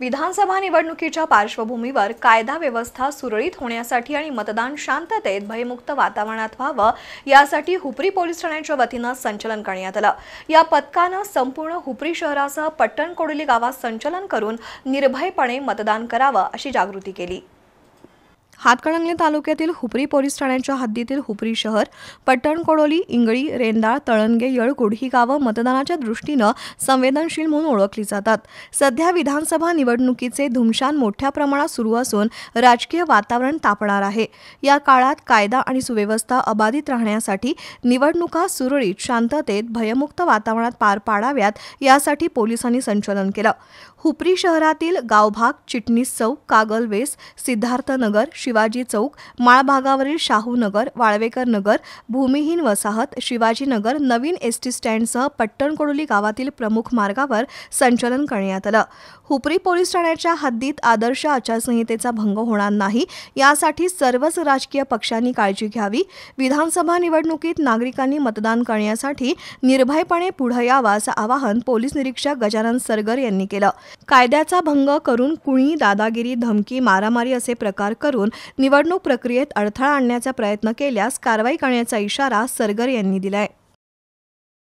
विधानसभा निवडणुकीच्या पार्श्वभूमीवर कायदा व्यवस्था सुरळीत होण्यासाठी आणि मतदान शांततेत भयमुक्त वातावरणात व्हावं यासाठी हुपरी पोलीस ठाण्याच्या वतीनं संचलन करण्यात आलं या पथकानं संपूर्ण हुपरी शहरासह पट्टणकोडली गावात संचलन करून निर्भयपणे मतदान करावं अशी जागृती केली हातकणंगले तालुक्यातील हुपरी पोलीस ठाण्याच्या हद्दीतील हुपरी शहर पट्टण कोडोली इंगळी रेंदाळ तळणगे यळकुड ही गावं मतदानाच्या दृष्टीनं संवेदनशील म्हणून ओळखली जातात सध्या विधानसभा निवडणुकीचे धुमशान मोठ्या प्रमाणात सुरू असून राजकीय वातावरण तापणार आहे या काळात कायदा आणि सुव्यवस्था अबाधित राहण्यासाठी निवडणुका सुरळीत शांततेत भयमुक्त वातावरणात पार पाडाव्यात यासाठी पोलिसांनी संचलन केलं हुपरी शहरातील गावभाग चिटणीस चौक कागलवेस सिद्धार्थनगर शिव शिवाजी चौक माळभागावरील नगर वाळवेकर नगर भूमिहीन वसाहत शिवाजीनगर नवीन एसटी स्टँडसह पट्टणकोडोली गावातील प्रमुख मार्गावर संचलन करण्यात आलं हुपरी पोलीस ठाण्याच्या हद्दीत आदर्श आचारसंहितेचा भंग होणार नाही यासाठी सर्वच राजकीय पक्षांनी काळजी घ्यावी विधानसभा निवडणुकीत नागरिकांनी मतदान करण्यासाठी निर्भयपणे पुढे यावा असं आवाहन पोलीस निरीक्षक गजानन सरगर यांनी केलं कायद्याचा भंग करून कुणी दादागिरी धमकी मारामारी असे प्रकार करून निवडणूक प्रक्रियेत अडथळा आणण्याचा प्रयत्न केल्यास कारवाई करण्याचा इशारा सरगर यांनी दिला आहे